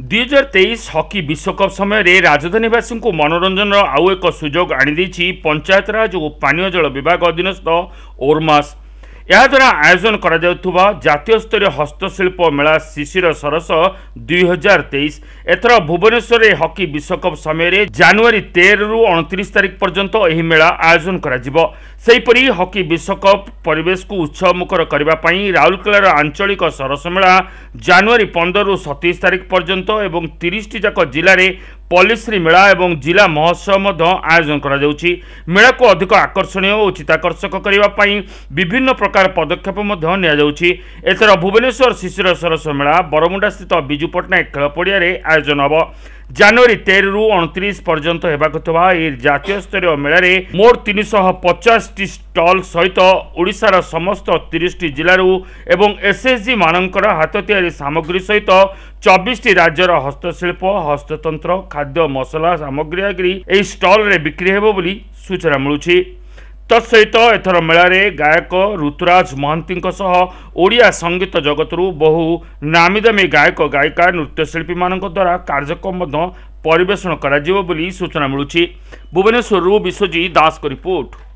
दुई हजार तेइस हकि विश्वकप समयमा राजधानीवासी मनोरञ्जन र आउँदा सुझो आनिदेछ पञ्चायतराज पानीय जल विभाग अधीनस्थ ओर्मास ଏହାଦ୍ୱାରା ଆୟୋଜନ କରାଯାଉଥିବା ଜାତୀୟ ସ୍ତରୀୟ ହସ୍ତଶିଳ୍ପ ମେଳା ଶିଶିର ସରସ ଦୁଇହଜାର ତେଇଶ ଏଥର ଭୁବନେଶ୍ୱରରେ ହକି ବିଶ୍ୱକପ୍ ସମୟରେ ଜାନୁଆରୀ ତେରରୁ ଅଣତିରିଶ ତାରିଖ ପର୍ଯ୍ୟନ୍ତ ଏହି ମେଳା ଆୟୋଜନ କରାଯିବ ସେହିପରି ହକି ବିଶ୍ୱକପ୍ ପରିବେଶକୁ ଉତ୍ସବମୁଖର କରିବା ପାଇଁ ରାଉରକେଲାର ଆଞ୍ଚଳିକ ସରସ ମେଳା ଜାନୁଆରୀ ପନ୍ଦରରୁ ସତେଇଶ ତାରିଖ ପର୍ଯ୍ୟନ୍ତ ଏବଂ ତିରିଶଟି ଯାକ ଜିଲ୍ଲାରେ ପଲ୍ଲୀଶ୍ରୀ ମେଳା ଏବଂ ଜିଲ୍ଲା ମହୋତ୍ସବ ମଧ୍ୟ ଆୟୋଜନ କରାଯାଉଛି ମେଳାକୁ ଅଧିକ ଆକର୍ଷଣୀୟ ଓ ଚିତ୍ତାକର୍ଷକ କରିବା ପାଇଁ ବିଭିନ୍ନ ପ୍ରକାର ପଦକ୍ଷେପ ମଧ୍ୟ ନିଆଯାଉଛି ଏଥର ଭୁବନେଶ୍ୱର ଶିଶିର ସରସ ମେଳା ବରମୁଣ୍ଡାସ୍ଥିତ ବିଜୁ ପଟ୍ଟନାୟକ ଖେଳ ପଡ଼ିଆରେ ଆୟୋଜନ ହେବ ଜାନୁଆରୀ ତେରରୁ ଅଣତିରିଶ ପର୍ଯ୍ୟନ୍ତ ହେବାକୁ ଥିବା ଏହି ଜାତୀୟ ସ୍ତରୀୟ ମେଳାରେ ମୋଟ ତିନିଶହ ପଚାଶଟି ଷ୍ଟଲ ସହିତ ଓଡ଼ିଶାର ସମସ୍ତ ତିରିଶଟି ଜିଲ୍ଲାରୁ ଏବଂ ଏସ୍ଏସ୍ଜି ମାନଙ୍କର ହାତ ତିଆରି ସାମଗ୍ରୀ ସହିତ ଚବିଶଟି ରାଜ୍ୟର ହସ୍ତଶିଳ୍ପ ହସ୍ତତନ୍ତ୍ର ଖାଦ୍ୟ ମସଲା ସାମଗ୍ରୀ ଆଗରି ଏହି ଷ୍ଟଲରେ ବିକ୍ରି ହେବ ବୋଲି ସୂଚନା ମିଳୁଛି ତତ୍ସହିତ ଏଥର ମେଳାରେ ଗାୟକ ଋତୁରାଜ ମହାନ୍ତିଙ୍କ ସହ ଓଡ଼ିଆ ସଙ୍ଗୀତ ଜଗତରୁ ବହୁ ନାମୀଦାମୀ ଗାୟକ ଗାୟିକା ନୃତ୍ୟଶିଳ୍ପୀମାନଙ୍କ ଦ୍ୱାରା କାର୍ଯ୍ୟକ୍ରମ ମଧ୍ୟ ପରିବେଷଣ କରାଯିବ ବୋଲି ସୂଚନା ମିଳୁଛି ଭୁବନେଶ୍ୱରରୁ ବିଶ୍ୱଜିତ ଦାସଙ୍କ ରିପୋର୍ଟ